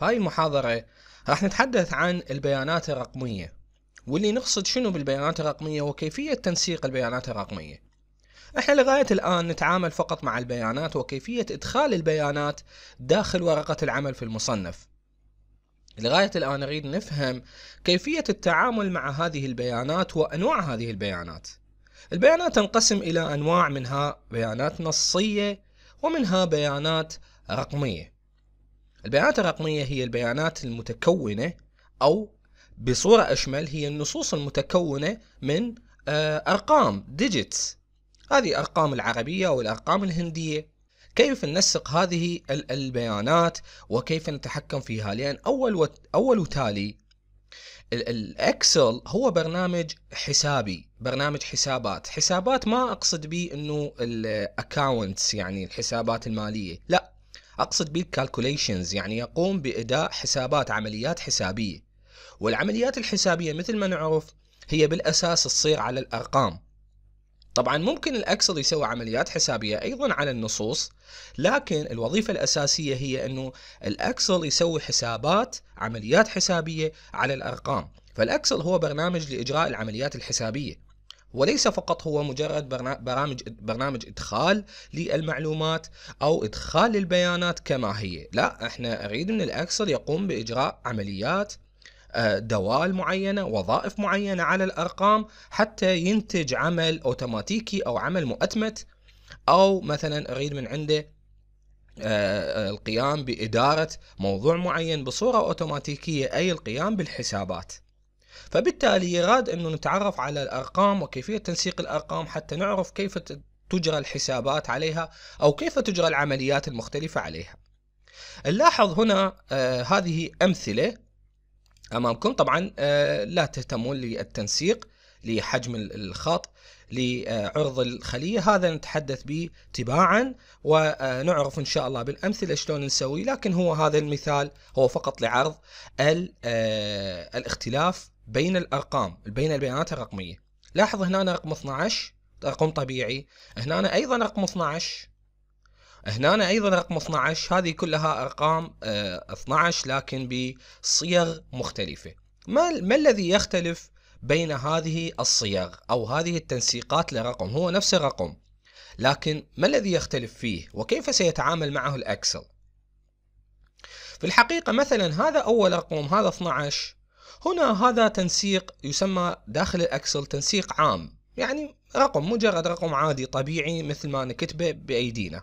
بهاي المحاضرة راح نتحدث عن البيانات الرقمية واللي نقصد شنو بالبيانات الرقمية وكيفية تنسيق البيانات الرقمية احنا لغاية الآن نتعامل فقط مع البيانات وكيفية إدخال البيانات داخل ورقة العمل في المصنف لغاية الآن نريد نفهم كيفية التعامل مع هذه البيانات وأنواع هذه البيانات البيانات تنقسم إلى أنواع منها بيانات نصية ومنها بيانات رقمية البيانات الرقمية هي البيانات المتكونة أو بصورة أشمل هي النصوص المتكونة من آه، أرقام ديجيتس هذه أرقام العربية أو الأرقام الهندية كيف ننسق هذه البيانات وكيف نتحكم فيها لأن أول أول وتالي الاكسل هو برنامج حسابي برنامج حسابات حسابات ما اقصد به انه الاكاونتس يعني الحسابات الماليه لا أقصد به الكالكوليشنز يعني يقوم بإداء حسابات عمليات حسابية والعمليات الحسابية مثل ما نعرف هي بالأساس تصير على الأرقام طبعا ممكن الأكسل يسوي عمليات حسابية أيضا على النصوص لكن الوظيفة الأساسية هي أنه الأكسل يسوي حسابات عمليات حسابية على الأرقام فالأكسل هو برنامج لإجراء العمليات الحسابية وليس فقط هو مجرد برامج برنامج ادخال للمعلومات او ادخال البيانات كما هي لا احنا اريد من الاكسل يقوم باجراء عمليات آه، دوال معينة وظائف معينة على الأرقام حتى ينتج عمل أوتوماتيكي أو عمل مؤتمت أو مثلا أريد من عنده آه، آه، القيام بإدارة موضوع معين بصورة أوتوماتيكية أي القيام بالحسابات فبالتالي يراد انه نتعرف على الارقام وكيفيه تنسيق الارقام حتى نعرف كيف تجرى الحسابات عليها او كيف تجرى العمليات المختلفه عليها. نلاحظ هنا آه هذه امثله امامكم طبعا آه لا تهتمون للتنسيق لحجم الخط لعرض الخلية هذا نتحدث به تباعا ونعرف إن شاء الله بالأمثلة شلون نسوي لكن هو هذا المثال هو فقط لعرض آه، الاختلاف بين الارقام بين البيانات الرقميه لاحظ هنا رقم 12 رقم طبيعي هنا ايضا رقم 12 هنا ايضا رقم 12 هذه كلها ارقام 12 آه، لكن بصيغ مختلفه ما ما الذي يختلف بين هذه الصيغ او هذه التنسيقات لرقم هو نفس الرقم لكن ما الذي يختلف فيه وكيف سيتعامل معه الاكسل في الحقيقة مثلا هذا أول رقم هذا 12 هنا هذا تنسيق يسمى داخل الاكسل تنسيق عام يعني رقم مجرد رقم عادي طبيعي مثل ما نكتبه بايدينا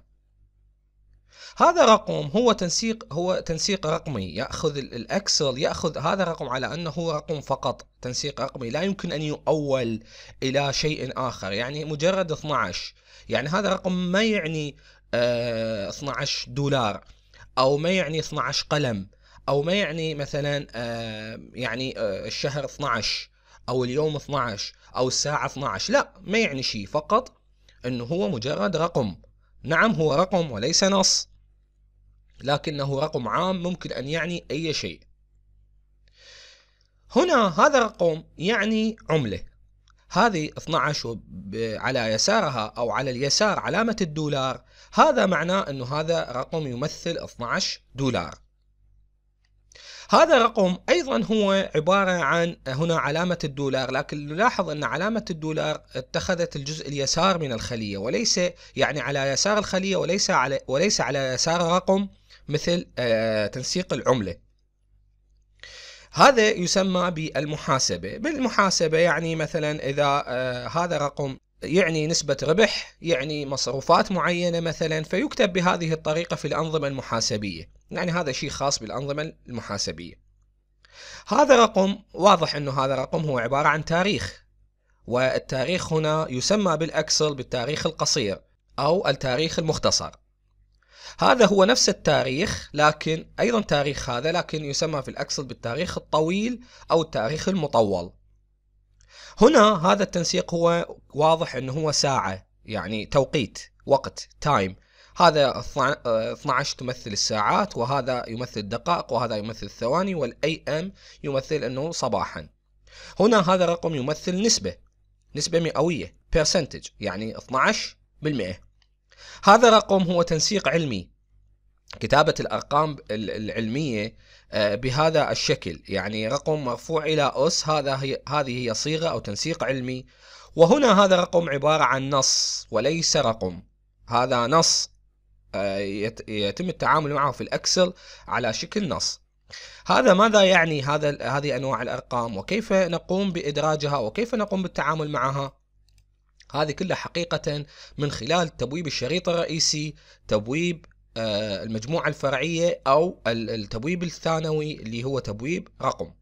هذا رقم هو تنسيق هو تنسيق رقمي ياخذ الاكسل ياخذ هذا الرقم على انه هو رقم فقط تنسيق رقمي لا يمكن ان يؤول الى شيء اخر يعني مجرد 12 يعني هذا رقم ما يعني آه 12 دولار او ما يعني 12 قلم او ما يعني مثلا آه، يعني آه، الشهر 12 او اليوم 12 او الساعه 12 لا ما يعني شيء فقط انه هو مجرد رقم نعم هو رقم وليس نص لكنه رقم عام ممكن ان يعني اي شيء هنا هذا الرقم يعني عمله هذه 12 على يسارها او على اليسار علامه الدولار هذا معناه انه هذا رقم يمثل 12 دولار هذا الرقم ايضا هو عباره عن هنا علامه الدولار لكن نلاحظ ان علامه الدولار اتخذت الجزء اليسار من الخليه وليس يعني على يسار الخليه وليس على وليس على يسار الرقم مثل آه، تنسيق العمله هذا يسمى بالمحاسبة بالمحاسبة يعني مثلا إذا آه، هذا رقم يعني نسبة ربح يعني مصروفات معينة مثلا فيكتب بهذه الطريقة في الأنظمة المحاسبية يعني هذا شيء خاص بالأنظمة المحاسبية هذا رقم واضح أنه هذا رقم هو عبارة عن تاريخ والتاريخ هنا يسمى بالأكسل بالتاريخ القصير أو التاريخ المختصر هذا هو نفس التاريخ لكن أيضا تاريخ هذا لكن يسمى في الأكسل بالتاريخ الطويل أو التاريخ المطول هنا هذا التنسيق هو واضح انه هو ساعه يعني توقيت وقت تايم هذا 12 تمثل الساعات وهذا يمثل الدقائق وهذا يمثل الثواني والاي ام يمثل انه صباحا هنا هذا الرقم يمثل نسبه نسبه مئويه بيرسنتج يعني 12% هذا الرقم هو تنسيق علمي كتابة الأرقام العلمية آه، بهذا الشكل يعني رقم مرفوع إلى أس هذا هي هذه هي صيغة أو تنسيق علمي وهنا هذا رقم عبارة عن نص وليس رقم هذا نص آه، يتم التعامل معه في الأكسل على شكل نص هذا ماذا يعني هذا هذه أنواع الأرقام وكيف نقوم بإدراجها وكيف نقوم بالتعامل معها هذه كلها حقيقة من خلال تبويب الشريط الرئيسي تبويب آه، المجموعة الفرعية أو التبويب الثانوي اللي هو تبويب رقم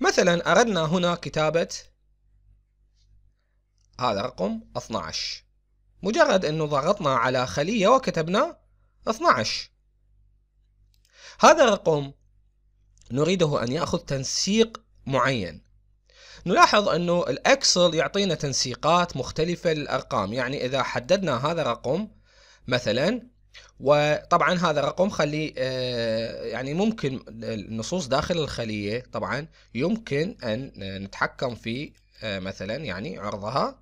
مثلا أردنا هنا كتابة هذا رقم 12 مجرد أنه ضغطنا على خلية وكتبنا 12 هذا الرقم نريده أن يأخذ تنسيق معين نلاحظ أنه الأكسل يعطينا تنسيقات مختلفة للأرقام يعني إذا حددنا هذا الرقم مثلا وطبعا هذا رقم خلي آه، يعني ممكن النصوص داخل الخلية طبعا يمكن أن نتحكم في آه، مثلا يعني عرضها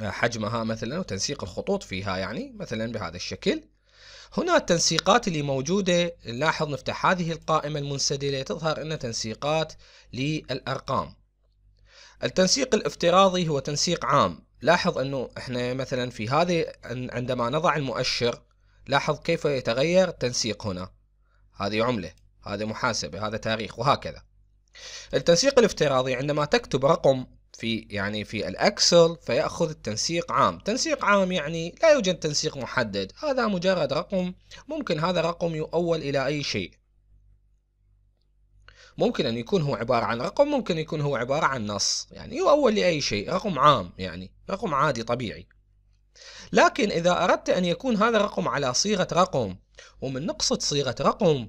آه، حجمها مثلا وتنسيق الخطوط فيها يعني مثلا بهذا الشكل هنا التنسيقات اللي موجودة نلاحظ نفتح هذه القائمة المنسدلة تظهر أنها تنسيقات للأرقام التنسيق الافتراضي هو تنسيق عام لاحظ أنه إحنا مثلا في هذه عندما نضع المؤشر لاحظ كيف يتغير تنسيق هنا هذه عملة هذه محاسبة هذا تاريخ وهكذا التنسيق الافتراضي عندما تكتب رقم في يعني في الاكسل فياخذ التنسيق عام تنسيق عام يعني لا يوجد تنسيق محدد هذا مجرد رقم ممكن هذا الرقم يؤول الى اي شيء ممكن ان يكون هو عباره عن رقم ممكن يكون هو عباره عن نص يعني يؤول لاي شيء رقم عام يعني رقم عادي طبيعي لكن إذا أردت أن يكون هذا الرقم على صيغة رقم ومن نقصد صيغة رقم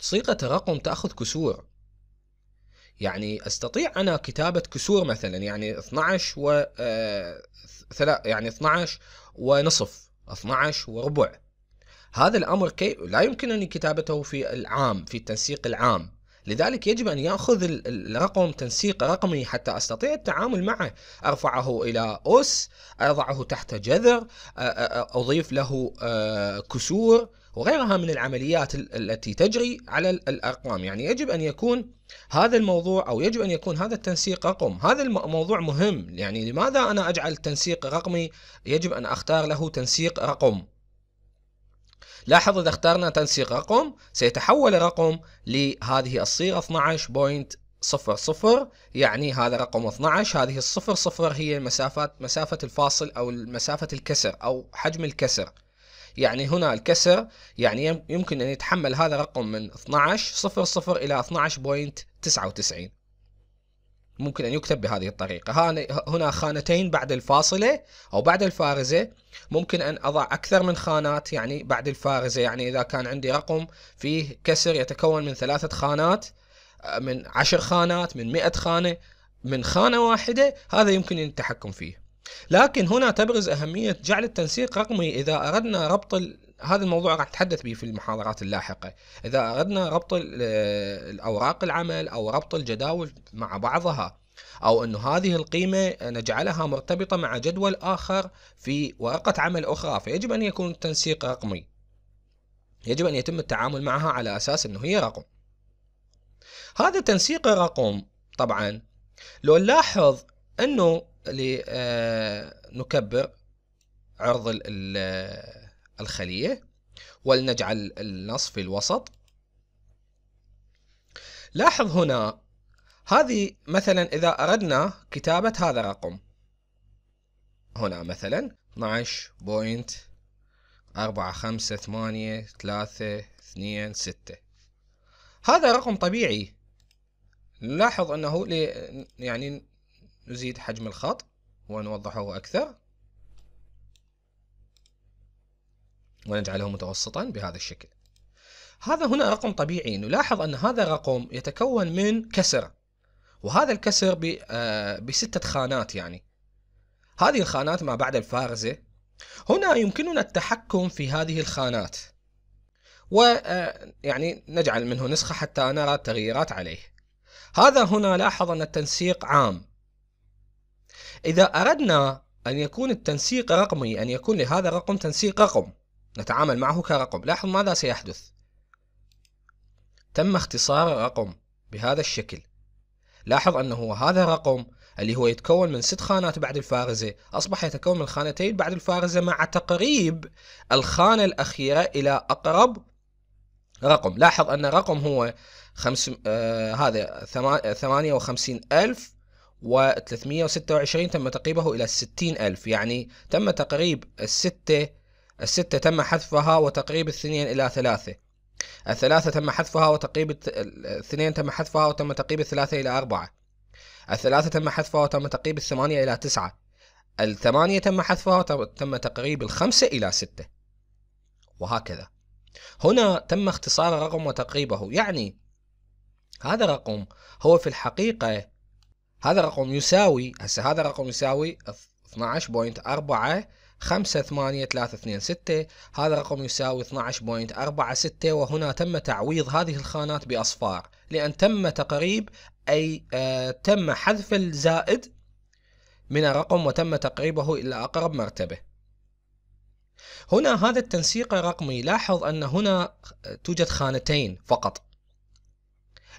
صيغة الرقم تأخذ كسور يعني استطيع انا كتابه كسور مثلا يعني 12 و آه، يعني 12 ونصف 12 وربع هذا الامر كي لا يمكنني كتابته في العام في التنسيق العام لذلك يجب أن يأخذ الرقم تنسيق رقمي حتى أستطيع التعامل معه أرفعه إلى أس أضعه تحت جذر أضيف له آه، كسور وغيرها من العمليات التي تجري على الارقام يعني يجب ان يكون هذا الموضوع او يجب ان يكون هذا التنسيق رقم هذا الموضوع مهم يعني لماذا انا اجعل تنسيق رقمي يجب ان اختار له تنسيق رقم لاحظ إذا اخترنا تنسيق رقم سيتحول الرقم لهذه الصيغة 12.00 يعني هذا رقم 12 هذه الصفر صفر هي مسافة مسافة الفاصل أو مسافة الكسر أو حجم الكسر يعني هنا الكسر يعني يمكن أن يتحمل هذا الرقم من 12.00 إلى 12.99 ممكن أن يكتب بهذه الطريقة هنا خانتين بعد الفاصلة أو بعد الفارزة ممكن أن أضع أكثر من خانات يعني بعد الفارزة يعني إذا كان عندي رقم فيه كسر يتكون من ثلاثة خانات آه، من عشر خانات من مئة خانة من خانة واحدة هذا يمكن التحكم فيه لكن هنا تبرز أهمية جعل التنسيق رقمي إذا أردنا ربط هذا الموضوع راح نتحدث به في المحاضرات اللاحقة إذا أردنا ربط الأوراق العمل أو ربط الجداول مع بعضها أو أن هذه القيمة نجعلها مرتبطة مع جدول آخر في ورقة عمل أخرى فيجب أن يكون التنسيق رقمي يجب أن يتم التعامل معها على أساس أنه هي رقم هذا تنسيق الرقم طبعا لو نلاحظ أنه آه، نكبر عرض الخلية ولنجعل النص في الوسط لاحظ هنا هذه مثلا إذا أردنا كتابة هذا الرقم هنا مثلا 12.458326 هذا رقم طبيعي نلاحظ أنه يعني نزيد حجم الخط ونوضحه أكثر ونجعله متوسطا بهذا الشكل هذا هنا رقم طبيعي نلاحظ أن هذا الرقم يتكون من كسر وهذا الكسر آه، بستة خانات يعني هذه الخانات ما بعد الفارزة هنا يمكننا التحكم في هذه الخانات و آه، يعني نجعل منه نسخة حتى نرى التغييرات عليه هذا هنا لاحظ أن التنسيق عام إذا أردنا أن يكون التنسيق رقمي أن يكون لهذا الرقم تنسيق رقم نتعامل معه كرقم لاحظ ماذا سيحدث تم اختصار الرقم بهذا الشكل لاحظ أنه هذا الرقم اللي هو يتكون من ست خانات بعد الفارزة أصبح يتكون من خانتين بعد الفارزة مع تقريب الخانة الأخيرة إلى أقرب رقم لاحظ أن الرقم هو خمس آه هذا ثمانية وخمسين ألف و326 تم تقريبه إلى 60000 ألف يعني تم تقريب الستة الستة تم حذفها وتقريب الاثنين إلى ثلاثة الثلاثة تم حذفها وتقريب الاثنين تم حذفها وتم تقريب الثلاثة إلى أربعة الثلاثة تم حذفها وتم تقريب الثمانية إلى تسعة الثمانية تم حذفها وتم تقريب الخمسة إلى ستة وهكذا هنا تم اختصار الرقم وتقريبه يعني هذا الرقم هو في الحقيقة هذا الرقم يساوي هسه هذا الرقم يساوي 12.4 5 8 3 2 6 هذا رقم يساوي 12.46 وهنا تم تعويض هذه الخانات بأصفار لأن تم تقريب أي آه تم حذف الزائد من الرقم وتم تقريبه إلى أقرب مرتبة هنا هذا التنسيق الرقمي لاحظ أن هنا توجد خانتين فقط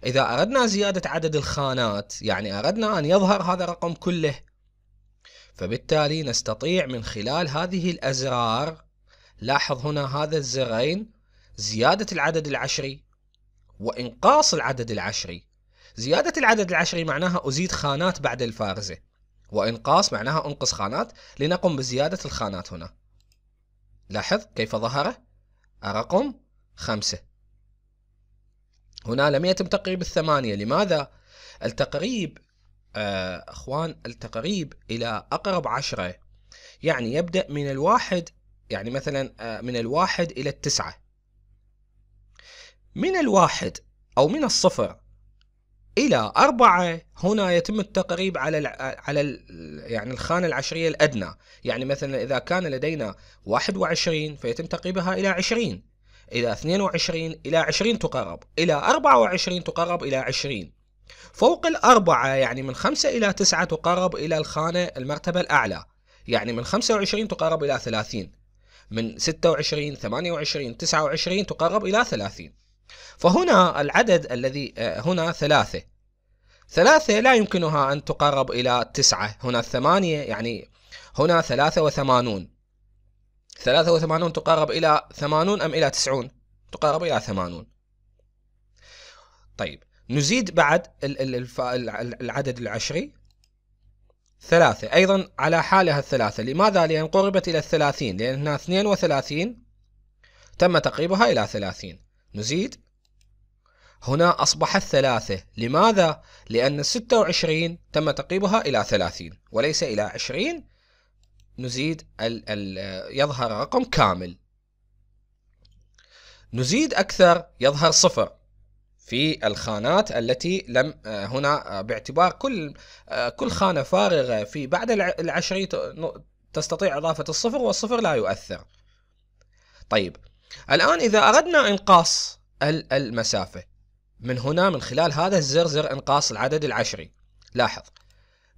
إذا أردنا زيادة عدد الخانات يعني أردنا أن يظهر هذا الرقم كله فبالتالي نستطيع من خلال هذه الأزرار لاحظ هنا هذا الزرين زيادة العدد العشري وإنقاص العدد العشري زيادة العدد العشري معناها أزيد خانات بعد الفارزة وإنقاص معناها أنقص خانات لنقم بزيادة الخانات هنا لاحظ كيف ظهر رقم خمسة هنا لم يتم تقريب الثمانية لماذا؟ التقريب أخوان التقريب إلى أقرب عشرة يعني يبدأ من الواحد يعني مثلا آه، من الواحد إلى التسعة من الواحد أو من الصفر إلى أربعة هنا يتم التقريب على الـ على الـ يعني الخانة العشرية الأدنى يعني مثلا إذا كان لدينا واحد وعشرين فيتم تقريبها إلى عشرين إلى 22 إلى 20 تقرب إلى 24 تقرب إلى 20 فوق الأربعة يعني من خمسة إلى تسعة تقرب إلى الخانة المرتبة الأعلى يعني من 25 تقرب إلى 30 من 26 28 29 تقرب إلى 30 فهنا العدد الذي آه، هنا ثلاثة ثلاثة لا يمكنها أن تقرب إلى تسعة هنا الثمانية يعني هنا ثلاثة وثمانون ثلاثة وثمانون تقرب إلى ثمانون أم إلى تسعون تقرب إلى ثمانون طيب نزيد بعد العدد العشري ثلاثة أيضا على حالها الثلاثة لماذا؟ لأن قربت إلى الثلاثين لأن هنا اثنين وثلاثين تم تقريبها إلى ثلاثين نزيد هنا أصبحت ثلاثة لماذا؟ لأن الستة وعشرين تم تقريبها إلى ثلاثين وليس إلى عشرين نزيد الـ الـ يظهر رقم كامل نزيد أكثر يظهر صفر في الخانات التي لم آه، هنا آه، باعتبار كل آه، كل خانه فارغه في بعد العشريه تستطيع اضافه الصفر والصفر لا يؤثر. طيب الان اذا اردنا انقاص المسافه من هنا من خلال هذا الزر زر انقاص العدد العشري لاحظ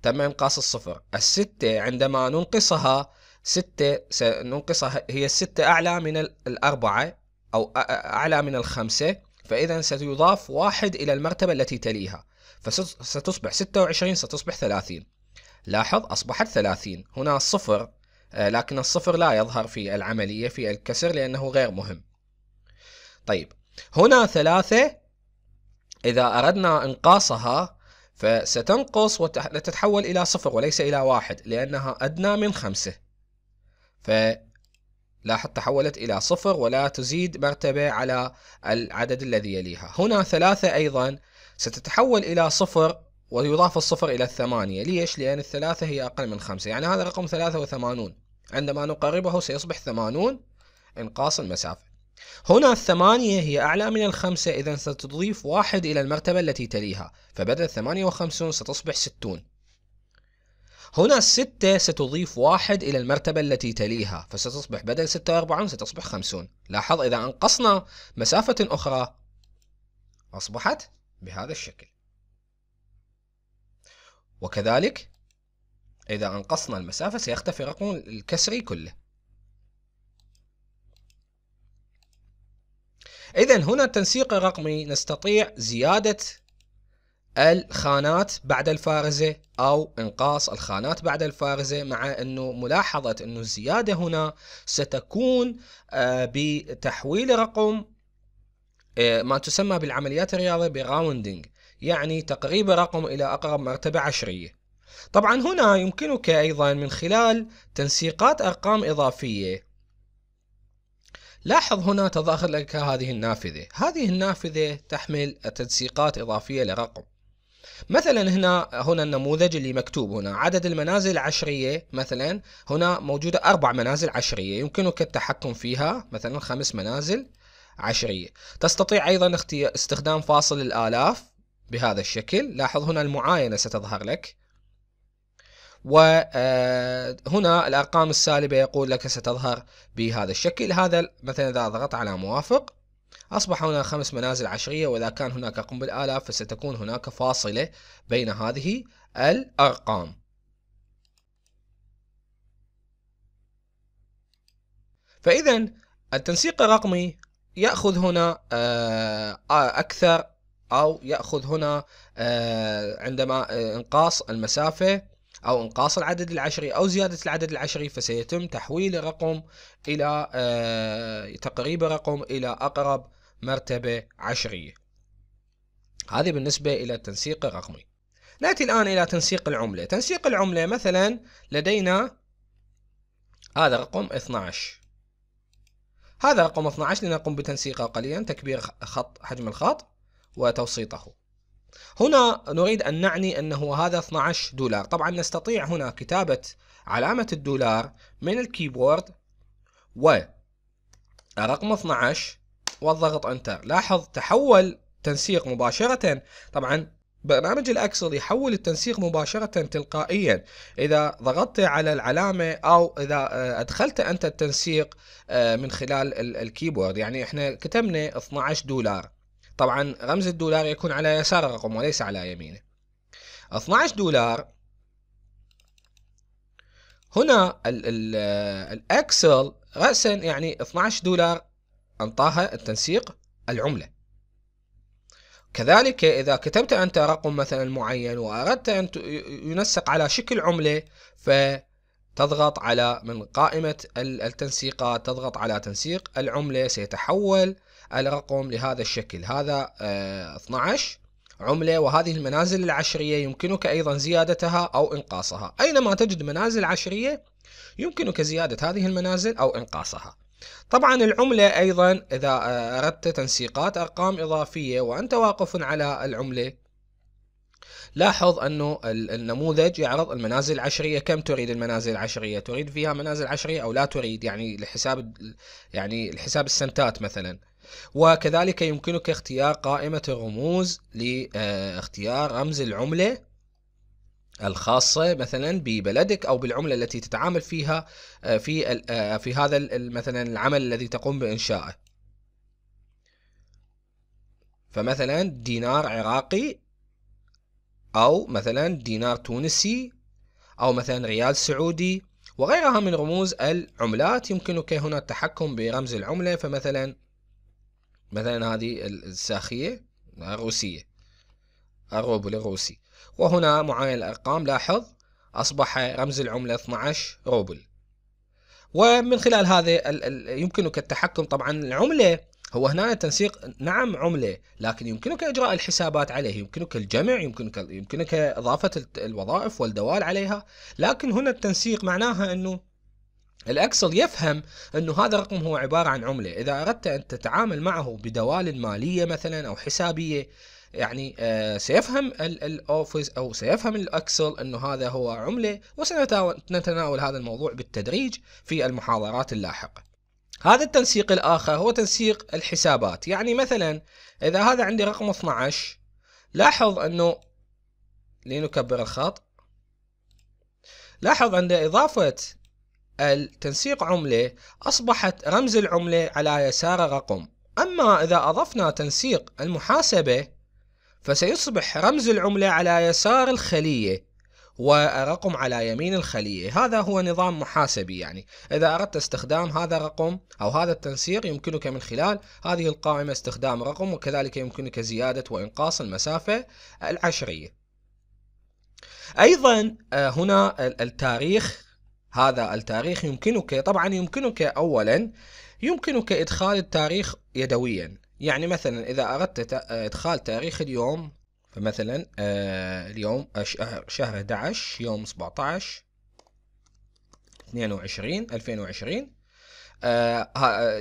تم انقاص الصفر الستة عندما ننقصها ستة سننقصها هي الستة أعلى من الأربعة أو أعلى من الخمسة فإذا سيضاف واحد إلى المرتبة التي تليها فستصبح 26 ستصبح 30 لاحظ أصبحت 30 هنا الصفر آه، لكن الصفر لا يظهر في العملية في الكسر لأنه غير مهم طيب هنا ثلاثة إذا أردنا إنقاصها فستنقص وتتحول إلى صفر وليس إلى واحد لأنها أدنى من خمسة لاحظ تحولت إلى صفر ولا تزيد مرتبة على العدد الذي يليها هنا ثلاثة أيضا ستتحول إلى صفر ويضاف الصفر إلى الثمانية ليش؟ لأن الثلاثة هي أقل من خمسة يعني هذا رقم ثلاثة وثمانون عندما نقربه سيصبح ثمانون إنقاص المسافة هنا الثمانية هي أعلى من الخمسة إذا ستضيف واحد إلى المرتبة التي تليها فبدل 58 ستصبح 60 هنا الستة ستضيف واحد إلى المرتبة التي تليها فستصبح بدل 46 ستصبح 50 لاحظ إذا أنقصنا مسافة أخرى أصبحت بهذا الشكل وكذلك إذا أنقصنا المسافة سيختفي رقم الكسري كله إذا هنا التنسيق الرقمي نستطيع زيادة الخانات بعد الفارزة أو إنقاص الخانات بعد الفارزة مع أنه ملاحظة أنه الزيادة هنا ستكون آه، بتحويل رقم آه، ما تسمى بالعمليات الرياضية براوندينج يعني تقريب رقم إلى أقرب مرتبة عشرية طبعا هنا يمكنك أيضا من خلال تنسيقات أرقام إضافية لاحظ هنا تظهر لك هذه النافذة هذه النافذة تحمل تنسيقات إضافية لرقم مثلا هنا هنا النموذج اللي مكتوب هنا عدد المنازل العشرية مثلا هنا موجودة أربع منازل عشرية يمكنك التحكم فيها مثلا خمس منازل عشرية تستطيع أيضا استخدام فاصل الآلاف بهذا الشكل لاحظ هنا المعاينة ستظهر لك وهنا آه، الأرقام السالبة يقول لك ستظهر بهذا الشكل هذا مثلا إذا ضغطت على موافق أصبح هنا خمس منازل عشرية وإذا كان هناك رقم بالآلاف فستكون هناك فاصلة بين هذه الأرقام فإذا التنسيق الرقمي يأخذ هنا آه، آه، أكثر أو يأخذ هنا آه، عندما إنقاص المسافة أو إنقاص العدد العشري أو زيادة العدد العشري فسيتم تحويل رقم إلى آه، تقريب رقم إلى أقرب مرتبة عشرية هذه بالنسبة إلى التنسيق الرقمي نأتي الآن إلى تنسيق العملة تنسيق العملة مثلا لدينا هذا رقم 12 هذا رقم 12 لنقوم بتنسيقه قليلا تكبير خط حجم الخط وتوسيطه هنا نريد أن نعني أنه هذا 12 دولار طبعا نستطيع هنا كتابة علامة الدولار من الكيبورد ورقم 12 والضغط انتر لاحظ تحول تنسيق مباشرة طبعا برنامج الاكسل يحول التنسيق مباشرة تلقائيا اذا ضغطت على العلامة او اذا آه، ادخلت انت التنسيق آه، من خلال الكيبورد يعني احنا كتبنا 12 دولار طبعا رمز الدولار يكون على يسار الرقم وليس على يمينه 12 دولار هنا الاكسل رأسا يعني 12 دولار أنطاها التنسيق العملة كذلك إذا كتبت أنت رقم مثلا معين وأردت أن ينسق على شكل عملة فتضغط على من قائمة التنسيقات تضغط على تنسيق العملة سيتحول الرقم لهذا الشكل هذا 12 آه، عملة وهذه المنازل العشرية يمكنك أيضا زيادتها أو إنقاصها أينما تجد منازل عشرية يمكنك زيادة هذه المنازل أو إنقاصها طبعا العملة أيضا إذا آه، أردت تنسيقات أرقام إضافية وأنت واقف على العملة لاحظ أنه النموذج يعرض المنازل العشرية كم تريد المنازل العشرية تريد فيها منازل عشرية أو لا تريد يعني لحساب يعني لحساب السنتات مثلا وكذلك يمكنك اختيار قائمة الرموز لاختيار رمز العملة الخاصة مثلا ببلدك أو بالعملة التي تتعامل فيها آه، في آه، في هذا مثلا العمل الذي تقوم بإنشائه. فمثلا دينار عراقي أو مثلا دينار تونسي أو مثلا ريال سعودي وغيرها من رموز العملات يمكنك هنا التحكم برمز العملة فمثلا مثلا هذه الساخية روسية الروبل الروسي وهنا معاين الأرقام لاحظ أصبح رمز العملة 12 روبل ومن خلال هذا يمكنك التحكم طبعا العملة هو هنا تنسيق نعم عملة لكن يمكنك إجراء الحسابات عليه يمكنك الجمع يمكنك, يمكنك إضافة الوظائف والدوال عليها لكن هنا التنسيق معناها أنه الأكسل يفهم أنه هذا الرقم هو عبارة عن عملة إذا أردت أن تتعامل معه بدوال مالية مثلا أو حسابية يعني آه، سيفهم الاوفيس او سيفهم الاكسل انه هذا هو عمله وسنتناول هذا الموضوع بالتدريج في المحاضرات اللاحقه. هذا التنسيق الاخر هو تنسيق الحسابات، يعني مثلا اذا هذا عندي رقم 12 لاحظ انه لنكبر الخط لاحظ عند اضافه التنسيق عملة أصبحت رمز العملة على يسار رقم أما إذا أضفنا تنسيق المحاسبة فسيصبح رمز العملة على يسار الخلية ورقم على يمين الخلية هذا هو نظام محاسبي يعني إذا أردت استخدام هذا الرقم أو هذا التنسيق يمكنك من خلال هذه القائمة استخدام رقم وكذلك يمكنك زيادة وإنقاص المسافة العشرية أيضا آه، هنا التاريخ هذا التاريخ يمكنك طبعا يمكنك أولا يمكنك إدخال التاريخ يدويا يعني مثلا إذا أردت إدخال تاريخ اليوم فمثلا آه، اليوم شهر, 11 يوم 17 22 2020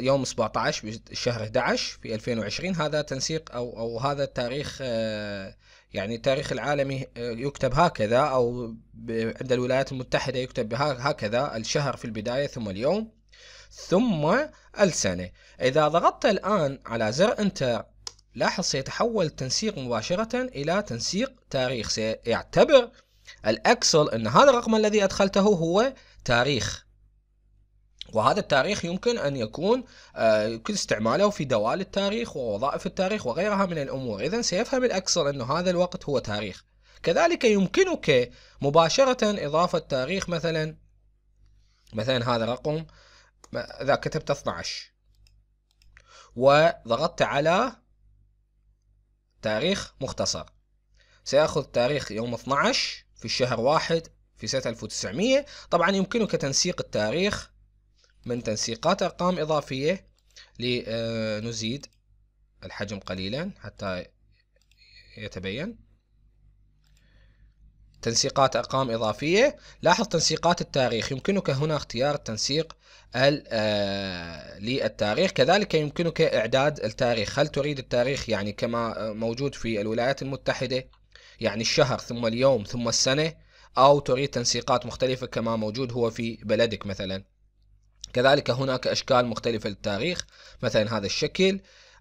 يوم 17 شهر 11 في 2020 هذا تنسيق او او هذا التاريخ آه، يعني التاريخ العالمي آه، يكتب هكذا أو عند الولايات المتحدة يكتب هكذا الشهر في البداية ثم اليوم ثم السنة إذا ضغطت الآن على زر إنتر لاحظ سيتحول التنسيق مباشرة إلى تنسيق تاريخ سيعتبر الأكسل أن هذا الرقم الذي أدخلته هو تاريخ وهذا التاريخ يمكن أن يكون يمكن آه، استعماله في دوال التاريخ ووظائف التاريخ وغيرها من الأمور إذا سيفهم الاكسل أن هذا الوقت هو تاريخ كذلك يمكنك مباشرة إضافة تاريخ مثلا مثلا هذا رقم إذا كتبت 12 وضغطت على تاريخ مختصر سيأخذ تاريخ يوم 12 في الشهر واحد في سنة 1900 طبعا يمكنك تنسيق التاريخ من تنسيقات أرقام إضافية لنزيد آه، الحجم قليلا حتى يتبين تنسيقات أرقام إضافية لاحظ تنسيقات التاريخ يمكنك هنا اختيار التنسيق آه، للتاريخ كذلك يمكنك إعداد التاريخ هل تريد التاريخ يعني كما آه، موجود في الولايات المتحدة يعني الشهر ثم اليوم ثم السنة أو تريد تنسيقات مختلفة كما موجود هو في بلدك مثلاً كذلك هناك أشكال مختلفة للتاريخ مثلا هذا الشكل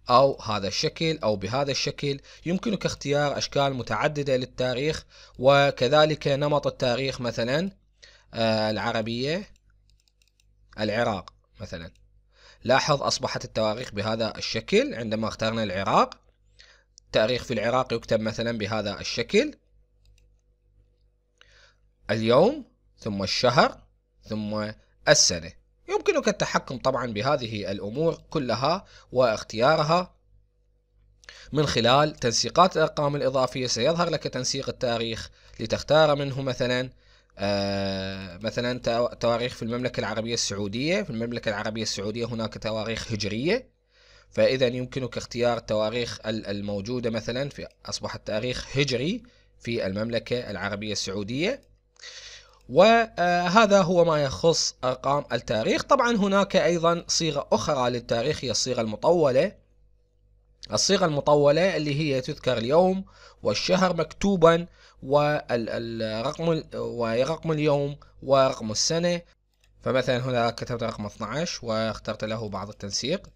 أو هذا الشكل أو بهذا الشكل يمكنك اختيار أشكال متعددة للتاريخ وكذلك نمط التاريخ مثلا آه، العربية العراق مثلا لاحظ أصبحت التواريخ بهذا الشكل عندما اخترنا العراق تاريخ في العراق يكتب مثلا بهذا الشكل اليوم ثم الشهر ثم السنة يمكنك التحكم طبعا بهذه الأمور كلها واختيارها من خلال تنسيقات الأرقام الإضافية سيظهر لك تنسيق التاريخ لتختار منه مثلا آه مثلا تواريخ في المملكة العربية السعودية في المملكة العربية السعودية هناك تواريخ هجرية فإذا يمكنك اختيار التواريخ الموجودة مثلا في أصبح التاريخ هجري في المملكة العربية السعودية وهذا هو ما يخص أرقام التاريخ طبعا هناك أيضا صيغة أخرى للتاريخ هي الصيغة المطولة الصيغة المطولة اللي هي تذكر اليوم والشهر مكتوبا والرقم ورقم اليوم ورقم السنة فمثلا هنا كتبت رقم 12 واخترت له بعض التنسيق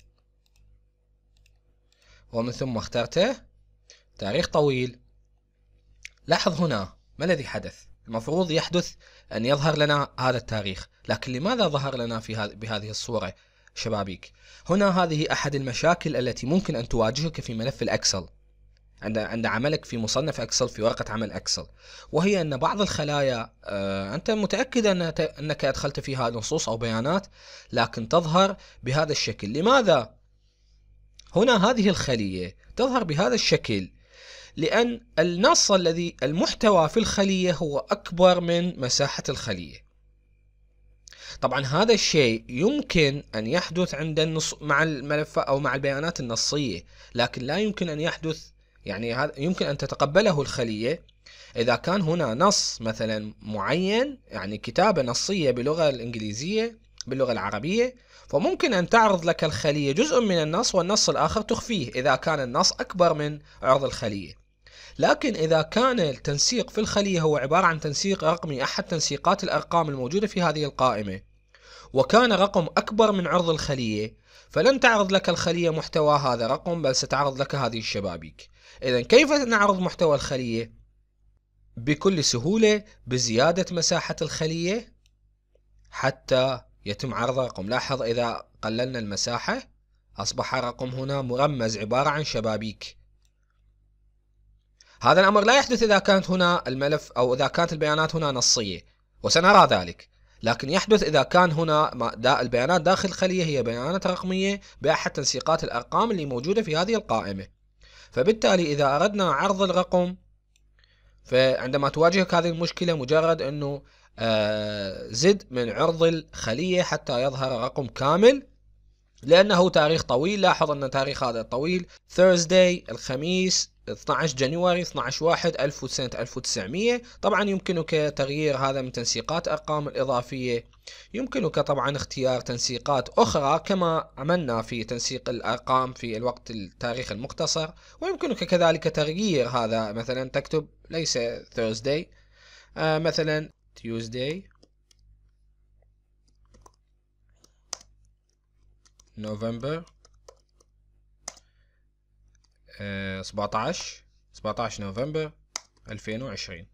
ومن ثم اخترته تاريخ طويل لاحظ هنا ما الذي حدث المفروض يحدث أن يظهر لنا هذا التاريخ لكن لماذا ظهر لنا في هذ... بهذه الصورة شبابيك هنا هذه أحد المشاكل التي ممكن أن تواجهك في ملف الأكسل عند عند عملك في مصنف اكسل في ورقه عمل اكسل وهي ان بعض الخلايا آه، انت متاكد ان انك ادخلت فيها نصوص او بيانات لكن تظهر بهذا الشكل لماذا هنا هذه الخليه تظهر بهذا الشكل لأن النص الذي المحتوى في الخلية هو أكبر من مساحة الخلية طبعا هذا الشيء يمكن أن يحدث عند النص مع الملف أو مع البيانات النصية لكن لا يمكن أن يحدث يعني هذا يمكن أن تتقبله الخلية إذا كان هنا نص مثلا معين يعني كتابة نصية باللغة الإنجليزية باللغة العربية فممكن أن تعرض لك الخلية جزء من النص والنص الآخر تخفيه إذا كان النص أكبر من عرض الخلية لكن إذا كان التنسيق في الخلية هو عبارة عن تنسيق رقمي أحد تنسيقات الأرقام الموجودة في هذه القائمة وكان رقم أكبر من عرض الخلية فلن تعرض لك الخلية محتوى هذا الرقم بل ستعرض لك هذه الشبابيك إذا كيف نعرض محتوى الخلية؟ بكل سهولة بزيادة مساحة الخلية حتى يتم عرض رقم لاحظ إذا قللنا المساحة أصبح رقم هنا مرمز عبارة عن شبابيك هذا الأمر لا يحدث إذا كانت هنا الملف أو إذا كانت البيانات هنا نصية وسنرى ذلك لكن يحدث إذا كان هنا دا البيانات داخل الخلية هي بيانات رقمية بأحد تنسيقات الأرقام اللي موجودة في هذه القائمة فبالتالي إذا أردنا عرض الرقم فعندما تواجهك هذه المشكلة مجرد أنه آه، زد من عرض الخلية حتى يظهر رقم كامل لأنه تاريخ طويل لاحظ أن تاريخ هذا طويل Thursday الخميس 12 جانيوري 12 واحد 1000 سنة 1900 طبعا يمكنك تغيير هذا من تنسيقات أرقام الإضافية يمكنك طبعا اختيار تنسيقات أخرى كما عملنا في تنسيق الأرقام في الوقت التاريخ المختصر ويمكنك كذلك تغيير هذا مثلا تكتب ليس Thursday آه، مثلا Tuesday نوفمبر آه، سبعة عشر سبعة عشر نوفمبر ألفين وعشرين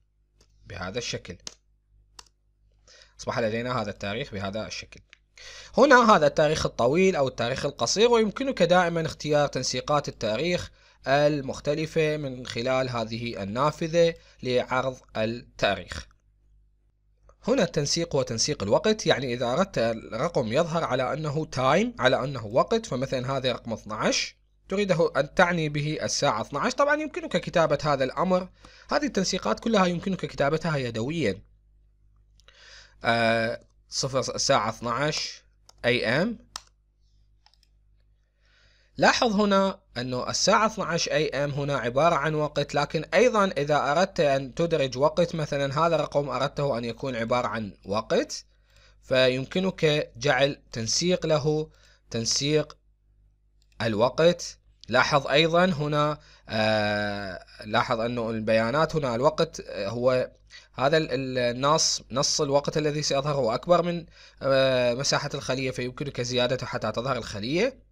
بهذا الشكل أصبح لدينا هذا التاريخ بهذا الشكل هنا هذا التاريخ الطويل أو التاريخ القصير ويمكنك دائما اختيار تنسيقات التاريخ المختلفة من خلال هذه النافذة لعرض التاريخ هنا التنسيق هو تنسيق الوقت يعني إذا أردت الرقم يظهر على أنه تايم على أنه وقت فمثلا هذا رقم 12 تريده أن تعني به الساعة 12 طبعا يمكنك كتابة هذا الأمر هذه التنسيقات كلها يمكنك كتابتها يدويا آه صفر الساعة 12 AM لاحظ هنا أنه الساعة 12 أي أم هنا عبارة عن وقت لكن أيضا إذا أردت أن تدرج وقت مثلا هذا الرقم أردته أن يكون عبارة عن وقت فيمكنك جعل تنسيق له تنسيق الوقت لاحظ أيضا هنا آه لاحظ أنه البيانات هنا الوقت آه، هو هذا النص نص الوقت الذي سيظهر هو أكبر من آه مساحة الخلية فيمكنك زيادته حتى تظهر الخلية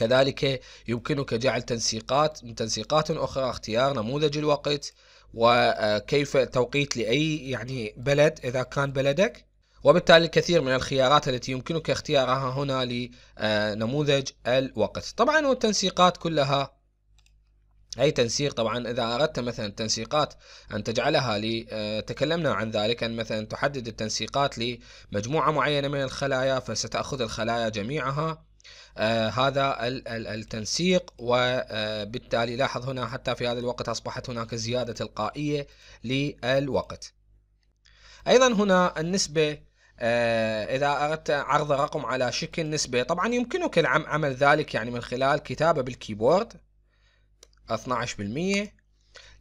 كذلك يمكنك جعل تنسيقات من تنسيقات أخرى اختيار نموذج الوقت وكيف آه، توقيت لأي يعني بلد إذا كان بلدك وبالتالي الكثير من الخيارات التي يمكنك اختيارها هنا لنموذج آه، الوقت طبعا والتنسيقات كلها أي تنسيق طبعا إذا أردت مثلا تنسيقات أن تجعلها ل آه، تكلمنا عن ذلك أن مثلا تحدد التنسيقات لمجموعة معينة من الخلايا فستأخذ الخلايا جميعها آه، هذا التنسيق وبالتالي آه، لاحظ هنا حتى في هذا الوقت أصبحت هناك زيادة تلقائية للوقت أيضا هنا النسبة آه، إذا أردت عرض رقم على شكل نسبة طبعا يمكنك عمل ذلك يعني من خلال كتابة بالكيبورد 12%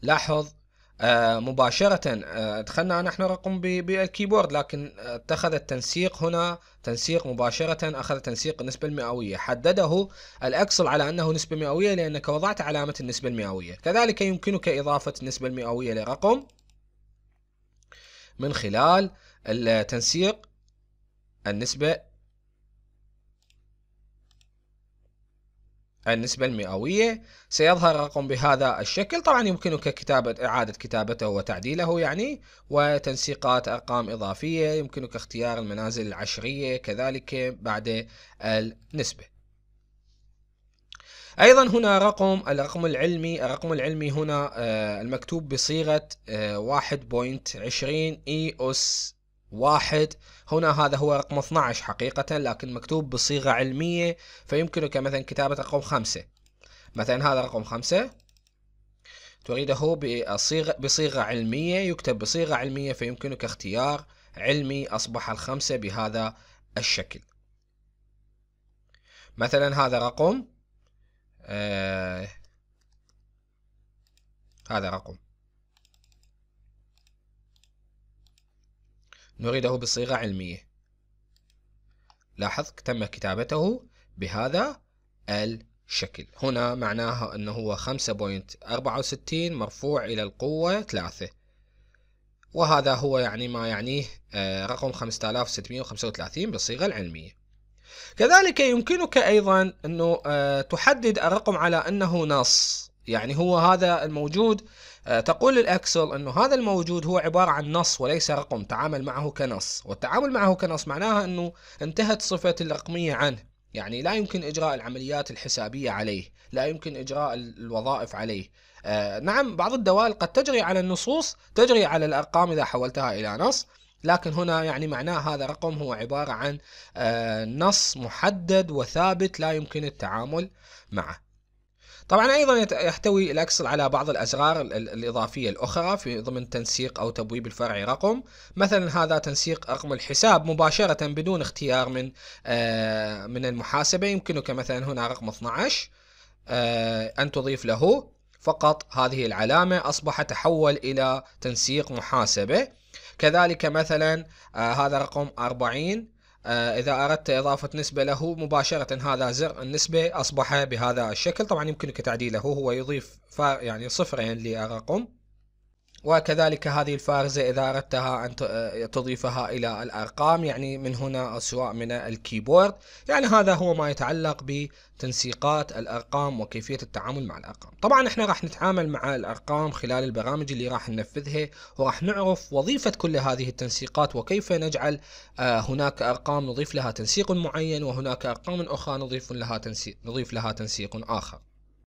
لاحظ آه مباشرة آه دخلنا نحن رقم بالكيبورد لكن آه، اتخذ التنسيق هنا تنسيق مباشرة أخذ تنسيق النسبة المئوية حدده الأكسل على أنه نسبة مئوية لأنك وضعت علامة النسبة المئوية كذلك يمكنك إضافة النسبة المئوية لرقم من خلال التنسيق النسبة النسبة المئوية سيظهر الرقم بهذا الشكل طبعا يمكنك كتابة إعادة كتابته وتعديله يعني وتنسيقات أرقام إضافية يمكنك اختيار المنازل العشرية كذلك بعد النسبة أيضا هنا رقم الرقم العلمي الرقم العلمي هنا آه، المكتوب بصيغة 1.20 آه، EOS واحد هنا هذا هو رقم 12 حقيقة لكن مكتوب بصيغة علمية فيمكنك مثلا كتابة رقم خمسة مثلا هذا رقم خمسة تريده بصيغة, بصيغة علمية يكتب بصيغة علمية فيمكنك اختيار علمي أصبح الخمسة بهذا الشكل مثلا هذا رقم آه هذا رقم نريده بصيغة علمية لاحظ تم كتابته بهذا الشكل هنا معناها أنه هو 5.64 مرفوع إلى القوة 3 وهذا هو يعني ما يعنيه آه، رقم 5635 بالصيغة العلمية كذلك يمكنك أيضا أنه آه، تحدد الرقم على أنه نص يعني هو هذا الموجود آه، تقول الأكسل أنه هذا الموجود هو عبارة عن نص وليس رقم تعامل معه كنص والتعامل معه كنص معناها أنه انتهت صفة الرقمية عنه يعني لا يمكن إجراء العمليات الحسابية عليه لا يمكن إجراء الوظائف عليه آه نعم بعض الدوال قد تجري على النصوص تجري على الأرقام إذا حولتها إلى نص لكن هنا يعني معناه هذا رقم هو عبارة عن آه نص محدد وثابت لا يمكن التعامل معه طبعا ايضا يحتوي الاكسل على بعض الازرار الاضافيه الاخرى في ضمن تنسيق او تبويب الفرع رقم مثلا هذا تنسيق رقم الحساب مباشره بدون اختيار من آه، من المحاسبه يمكنك مثلا هنا رقم 12 آه، ان تضيف له فقط هذه العلامه اصبح تحول الى تنسيق محاسبه كذلك مثلا آه، هذا رقم 40 آه، إذا أردت إضافة نسبة له مباشرة هذا زر النسبة أصبح بهذا الشكل طبعا يمكنك تعديله هو يضيف يعني صفرين للرقم وكذلك هذه الفارزة إذا أردتها أن آه، تضيفها إلى الأرقام يعني من هنا سواء من الكيبورد يعني هذا هو ما يتعلق بتنسيقات الأرقام وكيفية التعامل مع الأرقام طبعا احنا راح نتعامل مع الأرقام خلال البرامج اللي راح ننفذها وراح نعرف وظيفة كل هذه التنسيقات وكيف نجعل آه، هناك أرقام نضيف لها تنسيق معين وهناك أرقام أخرى نضيف لها تنسيق, نضيف لها تنسيق آخر